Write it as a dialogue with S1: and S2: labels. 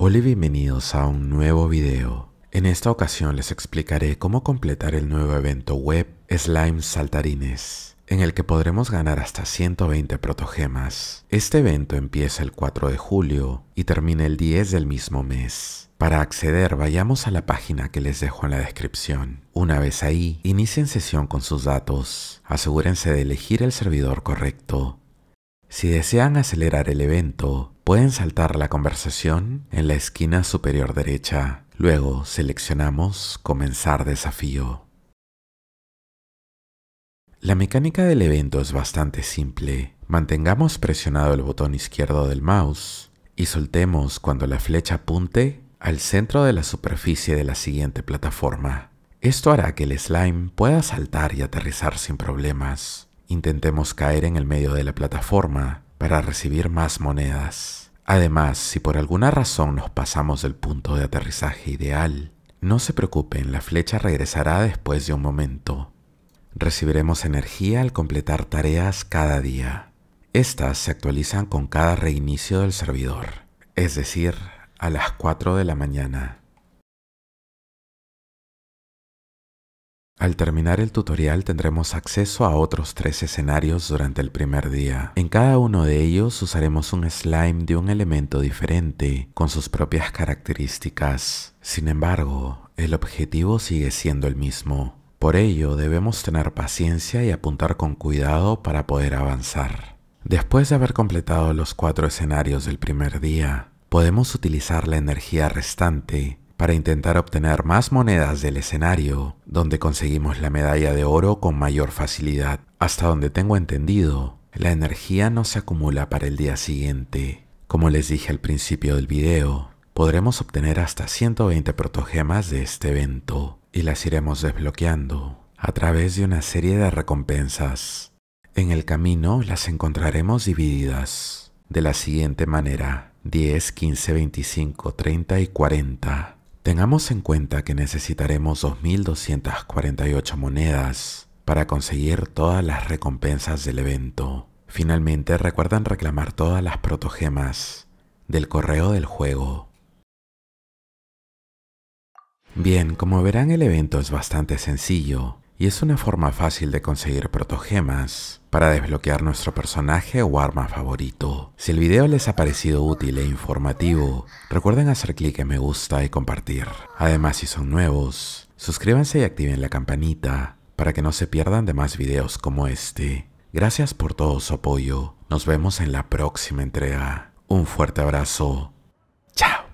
S1: Hola y bienvenidos a un nuevo video. En esta ocasión les explicaré cómo completar el nuevo evento web Slime Saltarines, en el que podremos ganar hasta 120 protogemas. Este evento empieza el 4 de julio y termina el 10 del mismo mes. Para acceder vayamos a la página que les dejo en la descripción. Una vez ahí, inicien sesión con sus datos. Asegúrense de elegir el servidor correcto si desean acelerar el evento, pueden saltar la conversación en la esquina superior derecha. Luego seleccionamos Comenzar desafío. La mecánica del evento es bastante simple. Mantengamos presionado el botón izquierdo del mouse y soltemos cuando la flecha apunte al centro de la superficie de la siguiente plataforma. Esto hará que el slime pueda saltar y aterrizar sin problemas intentemos caer en el medio de la plataforma para recibir más monedas. Además, si por alguna razón nos pasamos del punto de aterrizaje ideal, no se preocupen, la flecha regresará después de un momento. Recibiremos energía al completar tareas cada día. Estas se actualizan con cada reinicio del servidor, es decir, a las 4 de la mañana. Al terminar el tutorial tendremos acceso a otros tres escenarios durante el primer día. En cada uno de ellos usaremos un slime de un elemento diferente, con sus propias características. Sin embargo, el objetivo sigue siendo el mismo. Por ello, debemos tener paciencia y apuntar con cuidado para poder avanzar. Después de haber completado los cuatro escenarios del primer día, podemos utilizar la energía restante para intentar obtener más monedas del escenario, donde conseguimos la medalla de oro con mayor facilidad. Hasta donde tengo entendido, la energía no se acumula para el día siguiente. Como les dije al principio del video, podremos obtener hasta 120 protogemas de este evento, y las iremos desbloqueando a través de una serie de recompensas. En el camino las encontraremos divididas de la siguiente manera, 10, 15, 25, 30 y 40 Tengamos en cuenta que necesitaremos 2.248 monedas para conseguir todas las recompensas del evento. Finalmente recuerdan reclamar todas las protogemas del correo del juego. Bien, como verán el evento es bastante sencillo y es una forma fácil de conseguir protogemas para desbloquear nuestro personaje o arma favorito. Si el video les ha parecido útil e informativo, recuerden hacer clic en me gusta y compartir. Además, si son nuevos, suscríbanse y activen la campanita para que no se pierdan de más videos como este. Gracias por todo su apoyo. Nos vemos en la próxima entrega. Un fuerte abrazo. Chao.